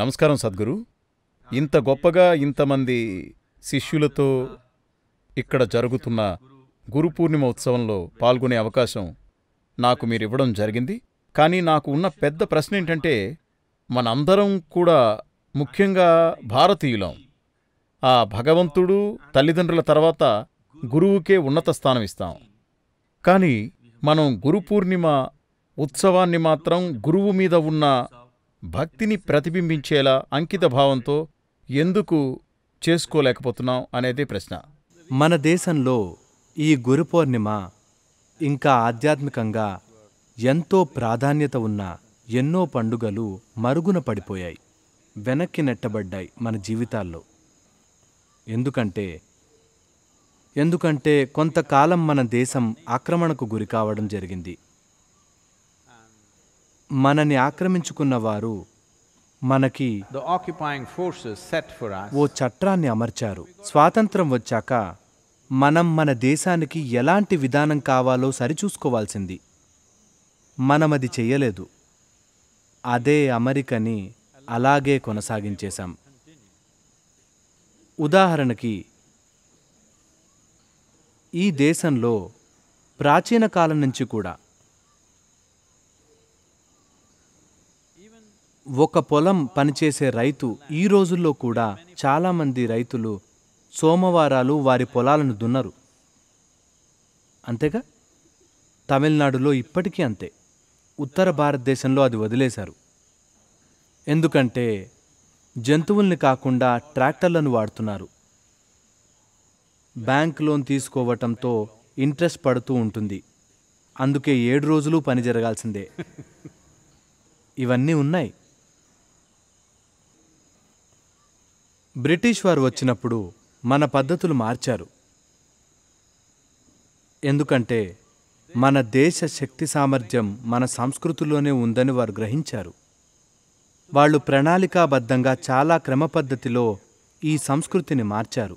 నమస్కారం సద్గురు ఇంత గొప్పగా ఇంతమంది శిష్యులతో ఇక్కడ జరుగుతున్న గురు పూర్ణిమ ఉత్సవంలో పాల్గొనే అవకాశం నాకు మీరివ్వడం జరిగింది కానీ నాకు ఉన్న పెద్ద ప్రశ్న ఏంటంటే మనందరం కూడా ముఖ్యంగా భారతీయులం ఆ భగవంతుడు తల్లిదండ్రుల తర్వాత గురువుకే ఉన్నత స్థానం ఇస్తాం కానీ మనం గురు పూర్ణిమ ఉత్సవాన్ని మాత్రం గురువు మీద ఉన్న భక్తిని ప్రతిబింబించేలా అంకితభావంతో ఎందుకు చేసుకోలేకపోతున్నాం అనేది ప్రశ్న మన దేశంలో ఈ గురు పౌర్ణిమ ఇంకా ఆధ్యాత్మికంగా ఎంతో ప్రాధాన్యత ఉన్న ఎన్నో పండుగలు మరుగున పడిపోయాయి వెనక్కి నెట్టబడ్డాయి మన జీవితాల్లో ఎందుకంటే ఎందుకంటే కొంతకాలం మన దేశం ఆక్రమణకు గురి కావడం జరిగింది మనని ఆక్రమించుకున్న వారు మనకి ఓ చట్టాన్ని అమర్చారు స్వాతంత్రం వచ్చాక మనం మన దేశానికి ఎలాంటి విధానం కావాలో సరిచూసుకోవాల్సింది మనమది చెయ్యలేదు అదే అమెరికని అలాగే కొనసాగించేశాం ఉదాహరణకి ఈ దేశంలో ప్రాచీన కాలం నుంచి కూడా ఒక పొలం పనిచేసే రైతు ఈ రోజుల్లో కూడా చాలామంది రైతులు సోమవారాలు వారి పొలాలను దున్నరు అంతేగా తమిళనాడులో ఇప్పటికీ అంతే ఉత్తర భారతదేశంలో అది వదిలేశారు ఎందుకంటే జంతువుల్ని కాకుండా ట్రాక్టర్లను వాడుతున్నారు బ్యాంక్ లోన్ తీసుకోవటంతో ఇంట్రెస్ట్ పడుతూ ఉంటుంది అందుకే ఏడు రోజులు పని జరగాల్సిందే ఇవన్నీ ఉన్నాయి బ్రిటిష్ వారు వచ్చినప్పుడు మన పద్ధతులు మార్చారు ఎందుకంటే మన దేశ శక్తి సామర్థ్యం మన సంస్కృతిలోనే ఉందని వారు గ్రహించారు వాళ్ళు ప్రణాళికాబద్ధంగా చాలా క్రమ పద్ధతిలో ఈ సంస్కృతిని మార్చారు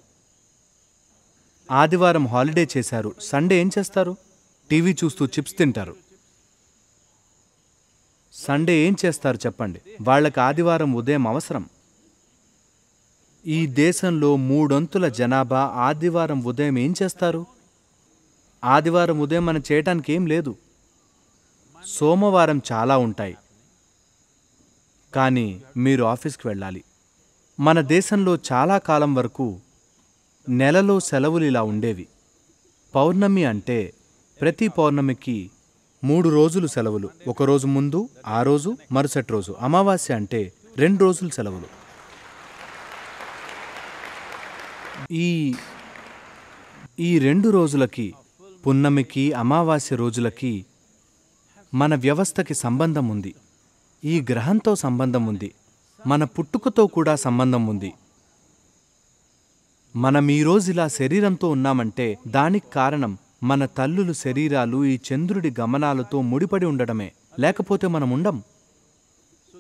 ఆదివారం హాలిడే చేశారు సండే ఏం చేస్తారు టీవీ చూస్తూ చిప్స్ తింటారు సండే ఏం చేస్తారు చెప్పండి వాళ్ళకి ఆదివారం ఉదయం అవసరం ఈ దేశంలో మూడొంతుల జనాభా ఆదివారం ఉదయం ఏం చేస్తారు ఆదివారం ఉదయం మనం చేయటానికి ఏం లేదు సోమవారం చాలా ఉంటాయి కానీ మీరు ఆఫీస్కి వెళ్ళాలి మన దేశంలో చాలా కాలం వరకు నెలలో సెలవులు ఇలా ఉండేవి పౌర్ణమి అంటే ప్రతి పౌర్ణమికి మూడు రోజులు సెలవులు ఒకరోజు ముందు ఆ రోజు మరుసటి రోజు అమావాస్య అంటే రెండు రోజులు సెలవులు ఈ ఈ రెండు రోజులకి పున్నమికి అమావాస్య రోజులకి మన వ్యవస్థకి సంబంధం ఉంది ఈ గ్రహంతో సంబంధం ఉంది మన పుట్టుకతో కూడా సంబంధం ఉంది మనం ఈరోజు ఇలా శరీరంతో ఉన్నామంటే దానికి కారణం మన తల్లులు శరీరాలు ఈ చంద్రుడి గమనాలతో ముడిపడి ఉండడమే లేకపోతే మనం ఉండం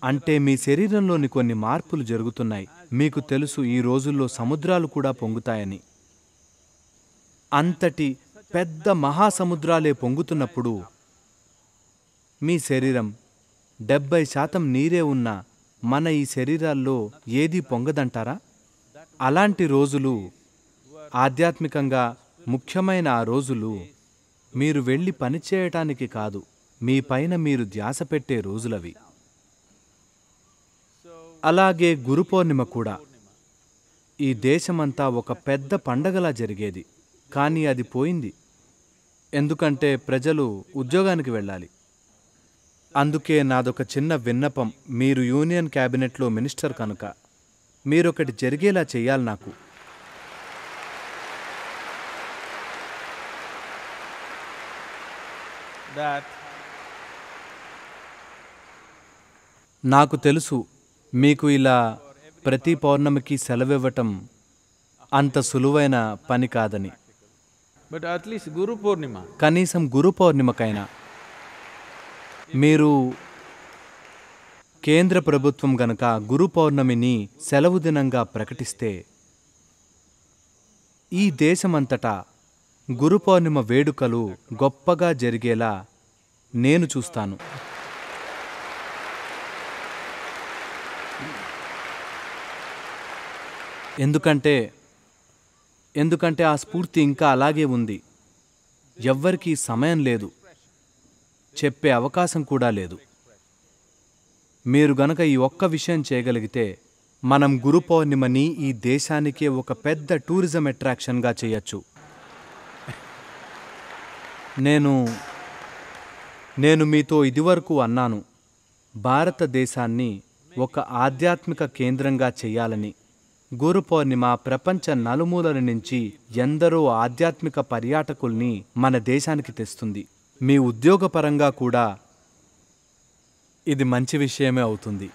అంటే మీ శరీరంలోని కొన్ని మార్పులు జరుగుతున్నాయి మీకు తెలుసు ఈ రోజుల్లో సముద్రాలు కూడా పొంగుతాయని అంతటి పెద్ద మహాసముద్రాలే పొంగుతున్నప్పుడు మీ శరీరం డెబ్బై శాతం నీరే ఉన్న మన ఈ శరీరాల్లో ఏది పొంగదంటారా అలాంటి రోజులు ఆధ్యాత్మికంగా ముఖ్యమైన ఆ రోజులు మీరు వెళ్ళి పనిచేయటానికి కాదు మీ పైన మీరు ధ్యాస పెట్టే రోజులవి అలాగే గురు పౌర్ణిమ కూడా ఈ దేశమంతా ఒక పెద్ద పండగలా జరిగేది కానీ అది పోయింది ఎందుకంటే ప్రజలు ఉద్యోగానికి వెళ్ళాలి అందుకే నాదొక చిన్న విన్నపం మీరు యూనియన్ క్యాబినెట్లో మినిస్టర్ కనుక మీరొకటి జరిగేలా చేయాలి నాకు నాకు తెలుసు మీకు ఇలా ప్రతి పౌర్ణమికి సెలవివ్వటం అంత సులువైన పని కాదని బట్ అట్లీస్ట్ గురు పౌర్ణిమ కనీసం గురు పౌర్ణిమకైనా మీరు కేంద్ర ప్రభుత్వం గనక గురు పౌర్ణమిని సెలవు దినంగా ప్రకటిస్తే ఈ దేశమంతటా గురు పౌర్ణిమ వేడుకలు గొప్పగా జరిగేలా నేను చూస్తాను ఎందుకంటే ఎందుకంటే ఆ స్ఫూర్తి ఇంకా అలాగే ఉంది ఎవ్వరికీ సమయం లేదు చెప్పే అవకాశం కూడా లేదు మీరు గనక ఈ ఒక్క విషయం చేయగలిగితే మనం గురు పౌర్ణిమని ఈ దేశానికే ఒక పెద్ద టూరిజం అట్రాక్షన్గా చేయొచ్చు నేను నేను మీతో ఇదివరకు అన్నాను భారతదేశాన్ని ఒక ఆధ్యాత్మిక కేంద్రంగా చేయాలని గురు పౌర్ణిమ ప్రపంచ నలుమూలల నుంచి ఎందరో ఆధ్యాత్మిక పర్యాటకుల్ని మన దేశానికి తెస్తుంది మీ ఉద్యోగపరంగా కూడా ఇది మంచి విషయమే అవుతుంది